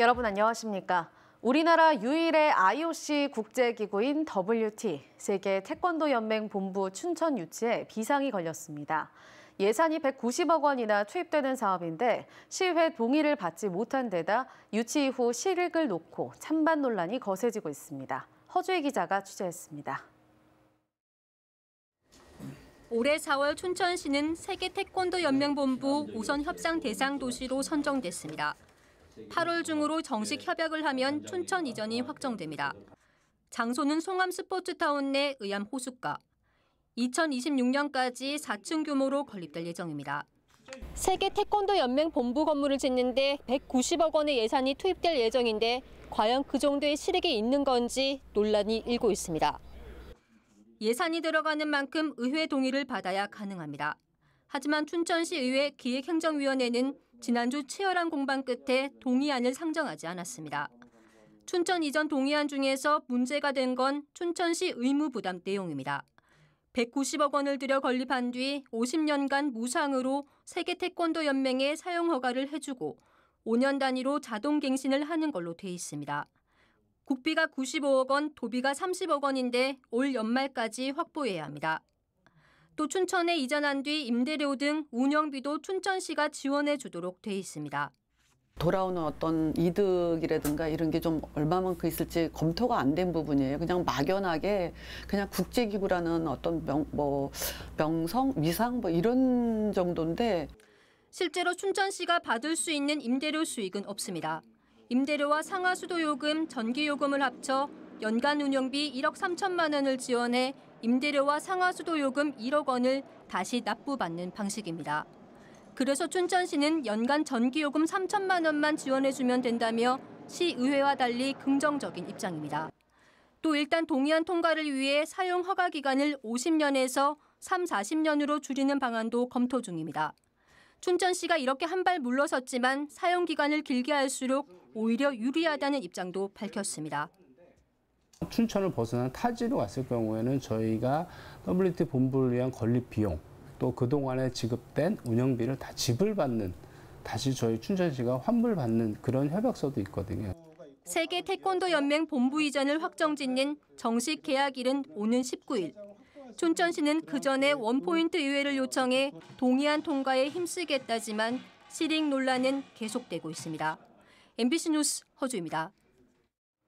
여러분 안녕하십니까? 우리나라 유일의 IOC 국제기구인 WT, 세계 태권도 연맹 본부 춘천 유치에 비상이 걸렸습니다. 예산이 190억 원이나 투입되는 사업인데 시회 동의를 받지 못한 데다 유치 이후 실익을 놓고 찬반 논란이 거세지고 있습니다. 허주희 기자가 취재했습니다. 올해 4월 춘천시는 세계 태권도 연맹 본부 우선 협상 대상 도시로 선정됐습니다. 8월 예. 중으로 정식 협약을 하면 예. 춘천 이전이 확정됩니다. 장소는 송암 스포츠타운 내 의암 호숫가. 2026년까지 4층 규모로 건립될 예정입니다. 세계 태권도 연맹 본부 건물을 짓는데 190억 원의 예산이 투입될 예정인데 과연 그 정도의 실익이 있는 건지 논란이 일고 있습니다. 예산이 들어가는 만큼 의회 동의를 받아야 가능합니다. 하지만 춘천시 의회 기획행정위원회는 지난주 치열한 공방 끝에 동의안을 상정하지 않았습니다. 춘천 이전 동의안 중에서 문제가 된 건 춘천시 의무 부담 내용입니다. 190억 원을 들여 건립한 뒤 50년간 무상으로 세계 태권도 연맹에 사용 허가를 해주고 5년 단위로 자동 갱신을 하는 걸로 돼 있습니다. 국비가 95억 원, 도비가 30억 원인데 올 연말까지 확보해야 합니다. 또 춘천에 이전한 뒤 임대료 등 운영비도 춘천시가 지원해 주도록 돼 있습니다. 돌아오는 어떤 이득이라든가 이런 게 좀 얼마만큼 있을지 검토가 안 된 부분이에요. 그냥 막연하게 그냥 국제기구라는 어떤 명, 뭐 명성, 위상 뭐 이런 정도인데 실제로 춘천시가 받을 수 있는 임대료 수익은 없습니다. 임대료와 상하수도 요금, 전기요금을 합쳐 연간 운영비 1억 3천만 원을 지원해 임대료와 상하수도 요금 1억 원을 다시 납부받는 방식입니다. 그래서 춘천시는 연간 전기요금 3천만 원만 지원해주면 된다며 시의회와 달리 긍정적인 입장입니다. 또 일단 동의안 통과를 위해 사용 허가 기간을 50년에서 3, 40년으로 줄이는 방안도 검토 중입니다. 춘천시가 이렇게 한 발 물러섰지만 사용 기간을 길게 할수록 오히려 유리하다는 입장도 밝혔습니다. 춘천을 벗어난 타지로 갔을 경우에는 저희가 WT 본부를 위한 건립 비용 또 그동안에 지급된 운영비를 다 지불받는 다시 저희 춘천시가 환불받는 그런 협약서도 있거든요. 세계 태권도 연맹 본부 이전을 확정짓는 정식 계약일은 오는 19일. 춘천시는 그 전에 원포인트 유예를 요청해 동의안 통과에 힘쓰겠다지만 실익 논란은 계속되고 있습니다. MBC 뉴스 허주입니다.